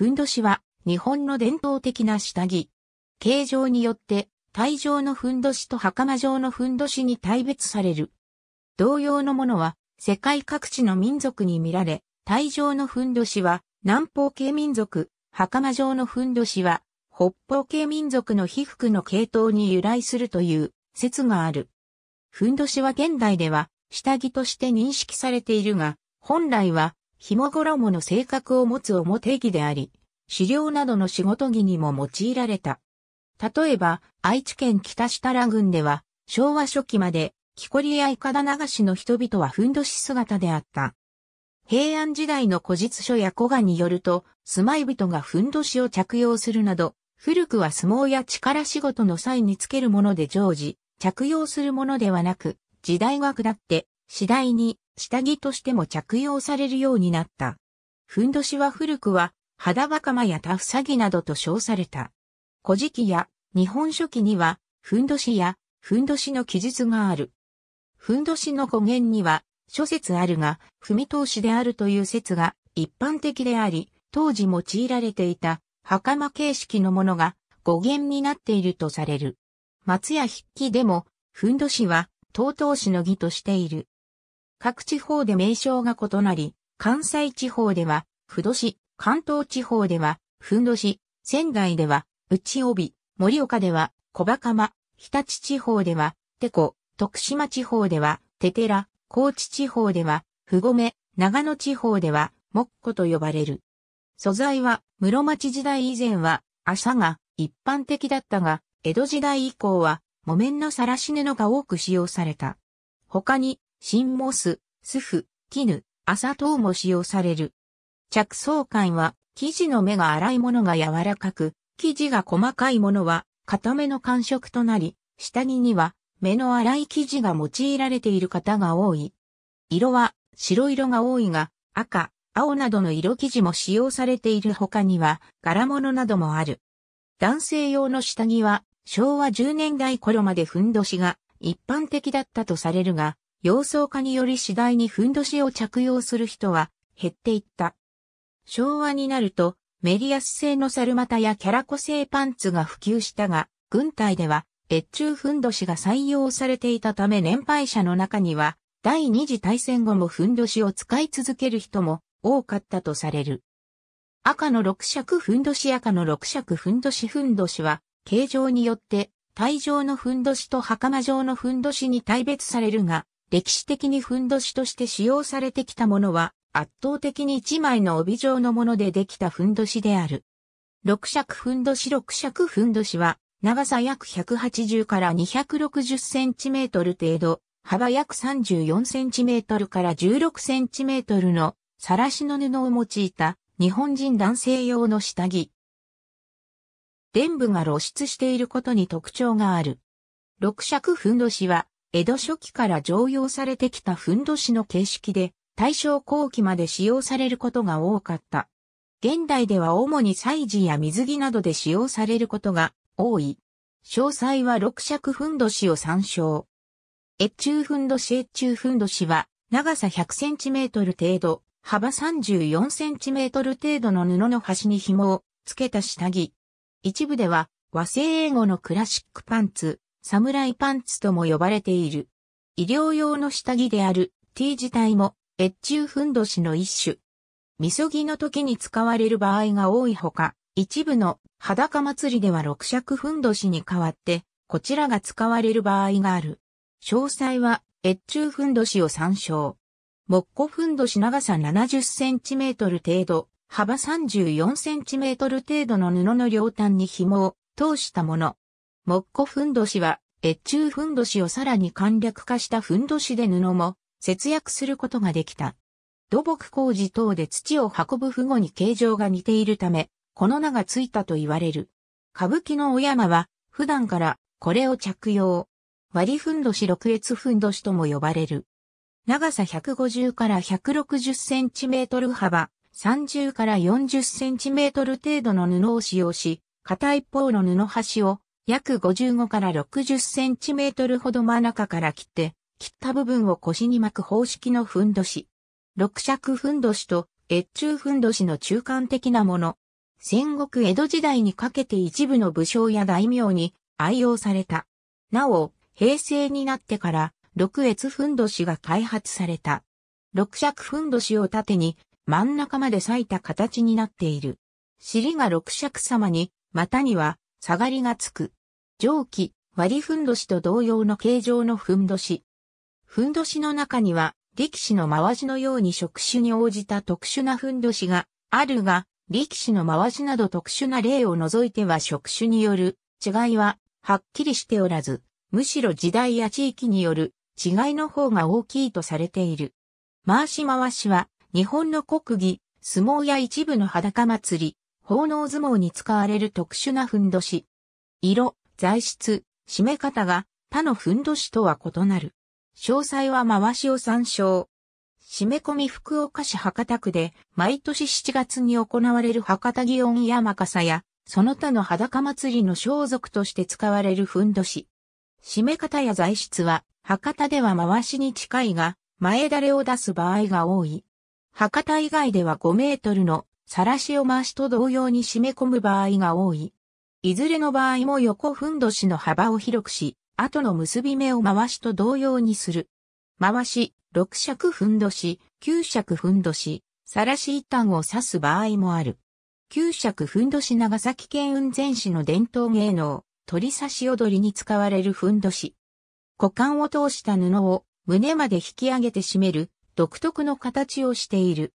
ふんどしは日本の伝統的な下着。形状によって、体状のふんどしと袴状のふんどしに大別される。同様のものは世界各地の民族に見られ、体状のふんどしは南方系民族、袴状のふんどしは北方系民族の被服の系統に由来するという説がある。ふんどしは現代では下着として認識されているが、本来はひもごろもの性格を持つ表着であり、狩猟などの仕事着にも用いられた。例えば、愛知県北設楽郡では、昭和初期まで、木こりやいかだ流しの人々はふんどし姿であった。平安時代の古実書や古画によると、住まい人がふんどしを着用するなど、古くは相撲や力仕事の際につけるもので常時、着用するものではなく、時代が下って、次第に下着としても着用されるようになった。ふんどしは古くは、肌袴やタフサギなどと称された。古事記や日本書紀には、ふんどしやふんどしの記述がある。ふんどしの語源には、諸説あるが、踏み通しであるという説が一般的であり、当時用いられていた袴形式のものが語源になっているとされる。松屋筆記でも、ふんどしは、唐刀氏の儀としている。各地方で名称が異なり、関西地方では、ふどし、関東地方では、ふんどし、仙台では、内帯、盛岡では、小バま、日立地方では、てこ、徳島地方では、ててら、高知地方では、ふごめ、長野地方では、もっこと呼ばれる。素材は、室町時代以前は、朝が一般的だったが、江戸時代以降は、木綿のさらし布が多く使用された。他に、新モス、スフ、絹、ト等も使用される。着想感は、生地の目が粗いものが柔らかく、生地が細かいものは、固めの感触となり、下着には、目の粗い生地が用いられている方が多い。色は、白色が多いが、赤、青などの色生地も使用されている他には、柄物などもある。男性用の下着は、昭和10年代頃までふんどしが一般的だったとされるが、洋装化により次第にふんどしを着用する人は減っていった。昭和になると、メリアス製のサルマタやキャラコ製パンツが普及したが、軍隊では、越中ふんどしが採用されていたため年配者の中には、第二次大戦後もふんどしを使い続ける人も多かったとされる。赤の六尺ふんどし赤の六尺ふんどしふんどしは、形状によって、体状のふんどしと袴状のふんどしに大別されるが、歴史的にふんどしとして使用されてきたものは、圧倒的に一枚の帯状のものでできたふんどしである。六尺ふんどし六尺ふんどしは、長さ約180から260センチメートル程度、幅約34センチメートルから16センチメートルの、さらしの布を用いた、日本人男性用の下着。伝部が露出していることに特徴がある。六尺ふんどしは、江戸初期から常用されてきたふんどしの形式で、大正後期まで使用されることが多かった。現代では主に祭事や水着などで使用されることが多い。詳細は六尺ふんどしを参照。越中ふんどし越中ふんどしは、長さ100センチメートル程度、幅34センチメートル程度の布の端に紐をつけた下着。一部では和製英語のクラシックパンツ、サムライパンツとも呼ばれている。医療用の下着である T 自体も越中ふんどしの一種。みそぎの時に使われる場合が多いほか、一部の裸祭りでは六尺ふんどしに代わって、こちらが使われる場合がある。詳細は、越中ふんどしを参照。木古ふんどし長さ70センチメートル程度、幅34センチメートル程度の布の両端に紐を通したもの。木古ふんどしは、越中ふんどしをさらに簡略化したふんどしで布も節約することができた。土木工事等で土を運ぶ符号に形状が似ているため、この名がついたと言われる。歌舞伎のお山は、普段からこれを着用。割りふんどし六越ふんどしとも呼ばれる。長さ150から160センチメートル幅、30から40センチメートル程度の布を使用し、片一方の布端を約55から60センチメートルほど真ん中から切って、切った部分を腰に巻く方式のふんどし。六尺ふんどしと越中ふんどしの中間的なもの。戦国江戸時代にかけて一部の武将や大名に愛用された。なお、平成になってから六越ふんどしが開発された。六尺ふんどしを縦に真ん中まで裂いた形になっている。尻が六尺様に、股には下がりがつく。蒸気、割りふんどしと同様の形状のふんどし。ふんどしの中には、力士の回しのように職種に応じた特殊なふんどしがあるが、力士の回しなど特殊な例を除いては職種による違いははっきりしておらず、むしろ時代や地域による違いの方が大きいとされている。回し回しは日本の国技、相撲や一部の裸祭り、奉納相撲に使われる特殊なふんどし。色、材質、締め方が他のふんどしとは異なる。詳細は回しを参照。締め込み福岡市博多区で毎年7月に行われる博多祇園山笠やその他の裸祭りの装束として使われるふんどし。締め方や材質は博多では回しに近いが前だれを出す場合が多い。博多以外では5メートルのさらしを回しと同様に締め込む場合が多い。いずれの場合も横ふんどしの幅を広くし、後の結び目を回しと同様にする。回し、六尺ふんどし、九尺ふんどし、さらし一端を刺す場合もある。九尺ふんどし長崎県雲仙市の伝統芸能、鳥刺し踊りに使われるふんどし。股間を通した布を胸まで引き上げて締める独特の形をしている。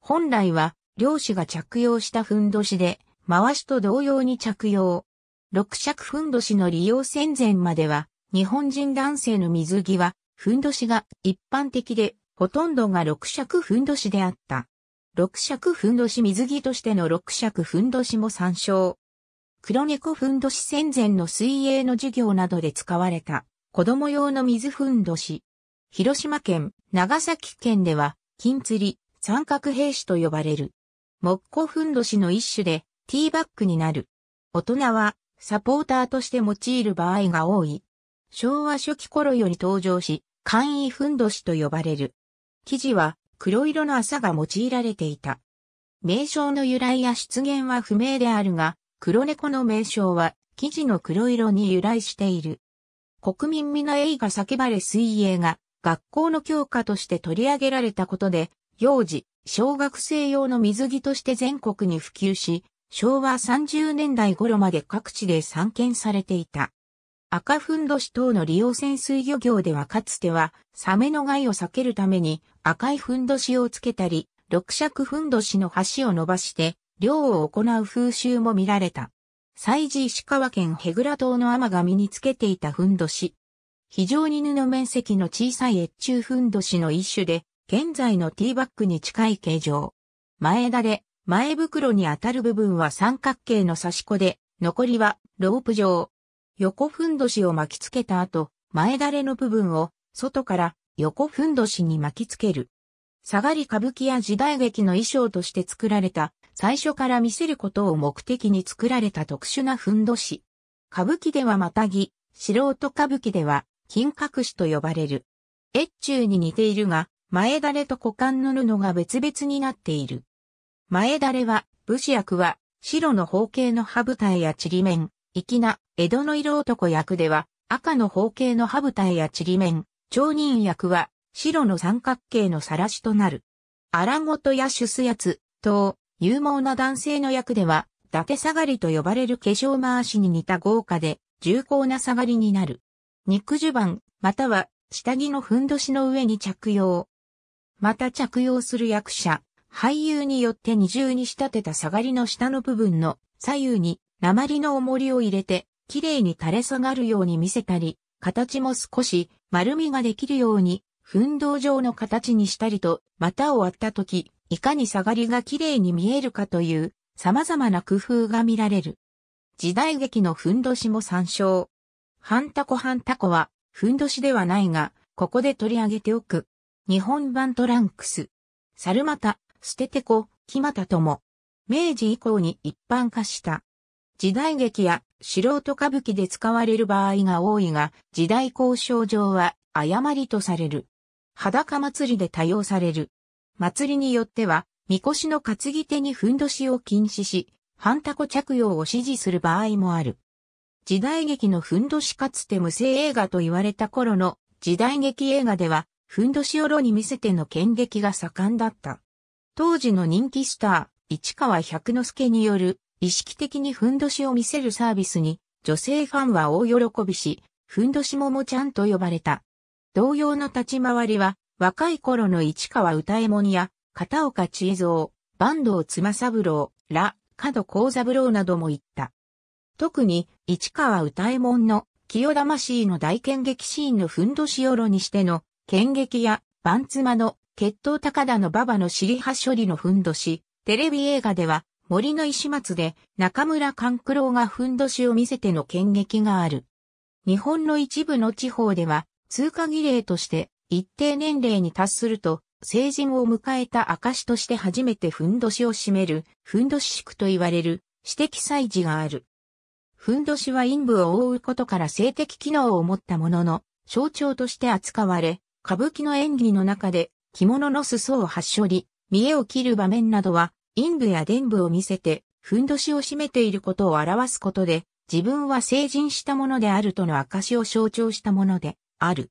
本来は漁師が着用したふんどしで回しと同様に着用。六尺ふんどしの利用戦前までは、日本人男性の水着は、ふんどしが一般的で、ほとんどが六尺ふんどしであった。六尺ふんどし水着としての六尺ふんどしも参照。黒猫ふんどし戦前の水泳の授業などで使われた子供用の水ふんどし。広島県、長崎県では、金釣り、三角兵士と呼ばれる。木工ふんどしの一種で、ティーバッグになる。大人はサポーターとして用いる場合が多い。昭和初期頃より登場し、簡易ふんどしと呼ばれる。生地は黒色の朝が用いられていた。名称の由来や出現は不明であるが、黒猫の名称は生地の黒色に由来している。国民皆映画叫ばれ水泳が学校の教科として取り上げられたことで、幼児、小学生用の水着として全国に普及し、昭和30年代頃まで各地で散見されていた。赤ふんどし等の利用潜水漁業ではかつては、サメの害を避けるために赤いふんどしをつけたり、六尺ふんどしの端を伸ばして、漁を行う風習も見られた。祭事石川県ヘグラ島の天身につけていたふんどし。非常に布面積の小さい越中ふんどしの一種で、現在のティーバッグに近い形状。前田で前袋に当たる部分は三角形の差し子で、残りはロープ状。横ふんどしを巻きつけた後、前だれの部分を外から横ふんどしに巻きつける。下がり歌舞伎や時代劇の衣装として作られた、最初から見せることを目的に作られた特殊なふんどし。歌舞伎ではまたぎ、素人歌舞伎では金隠しと呼ばれる。越中に似ているが、前だれと股間の布が別々になっている。前だれは、武士役は、白の方形の羽舞台やちりめん、粋な、江戸の色男役では、赤の方形の羽舞台やちりめん、町人役は、白の三角形の晒しとなる。荒ごとや出すやつ、等、勇猛な男性の役では、伊達下がりと呼ばれる化粧回しに似た豪華で、重厚な下がりになる。肉襦袢、または、下着のふんどしの上に着用。また着用する役者、俳優によって二重に仕立てた下がりの下の部分の左右に鉛の重りを入れて、綺麗に垂れ下がるように見せたり、形も少し丸みができるように、奮動状の形にしたりと、股を割った時、いかに下がりが綺麗に見えるかという様々な工夫が見られる。時代劇のふんどしも参照。半タコ半タコは、ふんどしではないが、ここで取り上げておく。日本版トランクス。猿股、捨ててこ、木又とも、明治以降に一般化した。時代劇や素人歌舞伎で使われる場合が多いが、時代交渉上は誤りとされる。裸祭りで多用される。祭りによっては、みこしの担ぎ手にふんどしを禁止し、半タコ着用を指示する場合もある。時代劇のふんどしかつて無声映画と言われた頃の時代劇映画では、ふんどしをろに見せての剣劇が盛んだった。当時の人気スター、市川百之助による、意識的にふんどしを見せるサービスに、女性ファンは大喜びし、ふんどしももちゃんと呼ばれた。同様の立ち回りは、若い頃の市川歌右衛門や、片岡千恵蔵、坂東妻三郎、ら、角幸三郎なども言った。特に、市川歌右衛門の、清魂の大剣劇シーンのふんどしよろにしての、剣劇や、番妻の血統高田の馬場の尻派処理のふんどし、テレビ映画では森の石松で中村勘九郎がふんどしを見せての剣劇がある。日本の一部の地方では通過儀礼として一定年齢に達すると成人を迎えた証として初めてふんどしを占めるふんどし宿と言われる私的祭事がある。ふんどしは陰部を覆うことから性的機能を持ったものの象徴として扱われ歌舞伎の演技の中で着物の裾を発処り、見栄を切る場面などは、陰部や伝部を見せて、ふんどしを占めていることを表すことで、自分は成人したものであるとの証を象徴したものである。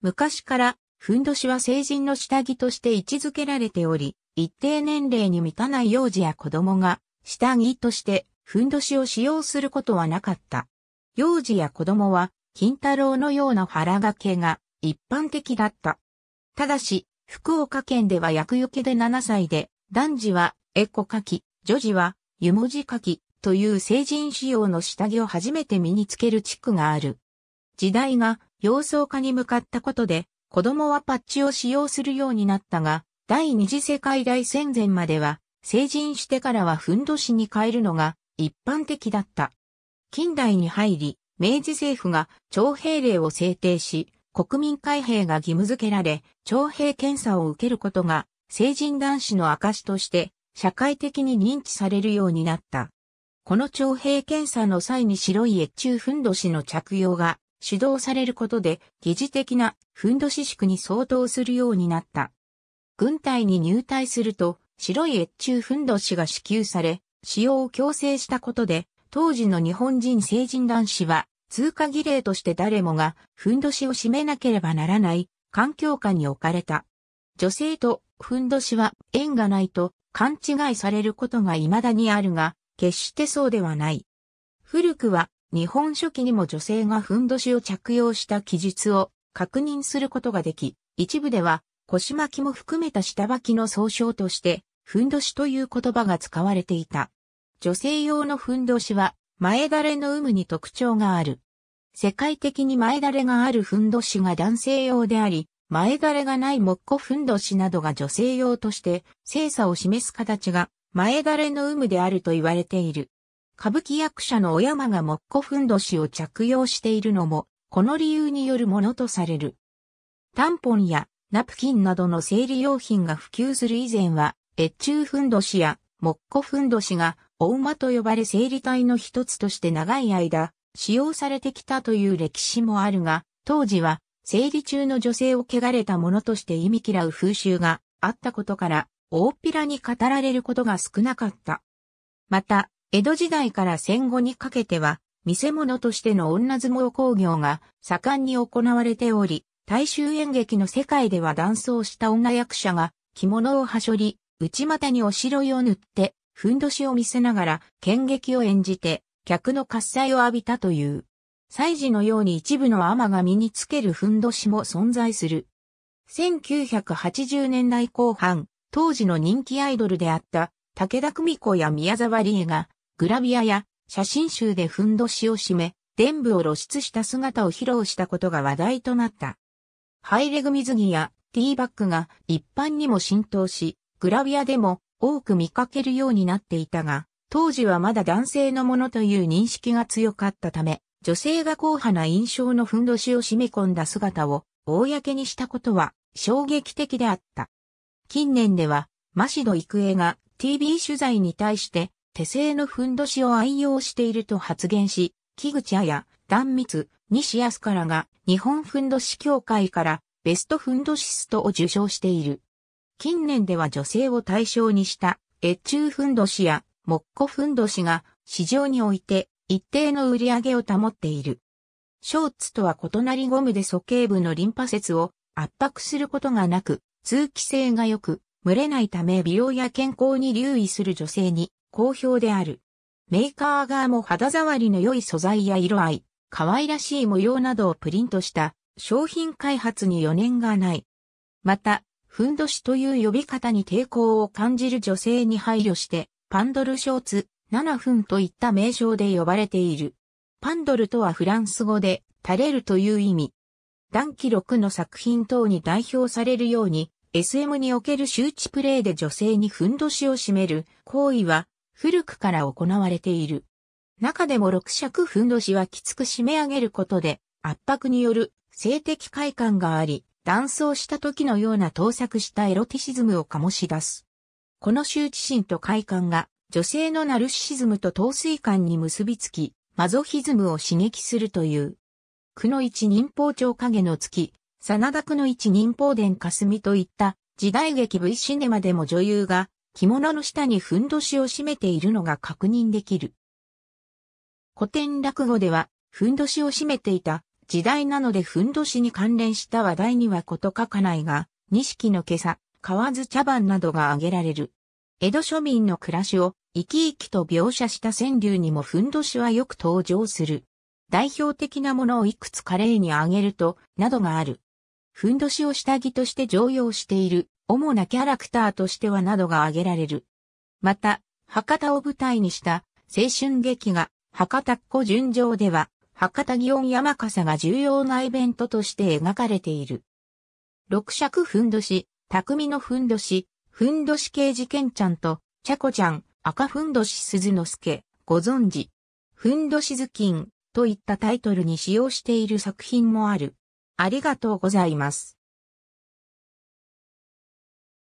昔から、ふんどしは成人の下着として位置づけられており、一定年齢に満たない幼児や子供が、下着としてふんどしを使用することはなかった。幼児や子供は、金太郎のような腹掛けが一般的だった。ただし、福岡県では薬よけで7歳で、男児はエコ書き、女児は湯文字書きという成人仕様の下着を初めて身につける地区がある。時代が洋装化に向かったことで、子供はパッチを使用するようになったが、第二次世界大戦前までは、成人してからはふんどしに変えるのが一般的だった。近代に入り、明治政府が徴兵令を制定し、国民開閉が義務付けられ、徴兵検査を受けることが、成人男子の証として、社会的に認知されるようになった。この徴兵検査の際に白い越中ふんどしの着用が主導されることで、疑似的なふんどし宿に相当するようになった。軍隊に入隊すると、白い越中ふんどしが支給され、使用を強制したことで、当時の日本人成人男子は、通過儀礼として誰もが、ふんどしを締めなければならない、環境下に置かれた。女性とふんどしは縁がないと勘違いされることが未だにあるが、決してそうではない。古くは、日本書紀にも女性がふんどしを着用した記述を確認することができ、一部では腰巻きも含めた下履きの総称として、ふんどしという言葉が使われていた。女性用のふんどしは前だれの有無に特徴がある。世界的に前だれがあるふんどしが男性用であり、前だれがないもっこふんどしなどが女性用として、精査を示す形が前だれの有無であると言われている。歌舞伎役者の小山がもっこふんどしを着用しているのも、この理由によるものとされる。タンポンやナプキンなどの生理用品が普及する以前は、越中ふんどしやもっこふんどしがお馬と呼ばれ生理体の一つとして長い間、使用されてきたという歴史もあるが、当時は、生理中の女性を汚れたものとして忌み嫌う風習があったことから、大っぴらに語られることが少なかった。また、江戸時代から戦後にかけては、見せ物としての女相撲工業が盛んに行われており、大衆演劇の世界では男装した女役者が着物をはしょり、内股におしろいを塗ってふんどしを見せながら剣劇を演じて、客の喝采を浴びたという。祭事のように一部の天が身につけるふんどしも存在する。1980年代後半、当時の人気アイドルであった武田久美子や宮沢りえが、グラビアや写真集でふんどしを締め、伝部を露出した姿を披露したことが話題となった。ハイレグ水着やティーバッグが一般にも浸透し、グラビアでも多く見かけるようになっていたが、当時はまだ男性のものという認識が強かったため、女性が硬派な印象のふんどしを締め込んだ姿を公にしたことは衝撃的であった。近年では、マシド育英が TV 取材に対して手製のふんどしを愛用していると発言し、木口綾、断密、西安からが日本ふんどし協会からベストふんどシストを受賞している。近年では女性を対象にした越中ふんどしやもっこふんどしが市場において一定の売り上げを保っている。ショーツとは異なりゴムで鼠径部のリンパ節を圧迫することがなく、通気性が良く、蒸れないため美容や健康に留意する女性に好評である。メーカー側も肌触りの良い素材や色合い、可愛らしい模様などをプリントした商品開発に余念がない。また、ふんどしという呼び方に抵抗を感じる女性に配慮して、パンドルショーツ、7分といった名称で呼ばれている。パンドルとはフランス語で、垂れるという意味。男記録の作品等に代表されるように、SM における周知プレイで女性にふんどしを占める行為は、古くから行われている。中でも六尺ふんどしはきつく締め上げることで、圧迫による性的快感があり、断層した時のような盗作したエロティシズムを醸し出す。この羞恥心と快感が女性のナルシシズムと陶酔感に結びつき、マゾヒズムを刺激するという。区の一人法長影の月、真田区の一人法殿霞といった時代劇 V シネマでも女優が着物の下にふんどしを締めているのが確認できる。古典落語ではふんどしを締めていた時代なのでふんどしに関連した話題にはこと書かないが、錦の袈裟、河津茶番などが挙げられる。江戸庶民の暮らしを生き生きと描写した川柳にもふんどしはよく登場する。代表的なものをいくつか例に挙げると、などがある。ふんどしを下着として常用している、主なキャラクターとしてはなどが挙げられる。また、博多を舞台にした青春劇が博多っ子純情では、博多祇園山笠が重要なイベントとして描かれている。六尺ふんどし、匠のふんどし、ふんどし刑事剣ちゃんと、ちゃこちゃん、赤ふんどし鈴之助、ご存知。ふんどしずきん、といったタイトルに使用している作品もある。ありがとうございます。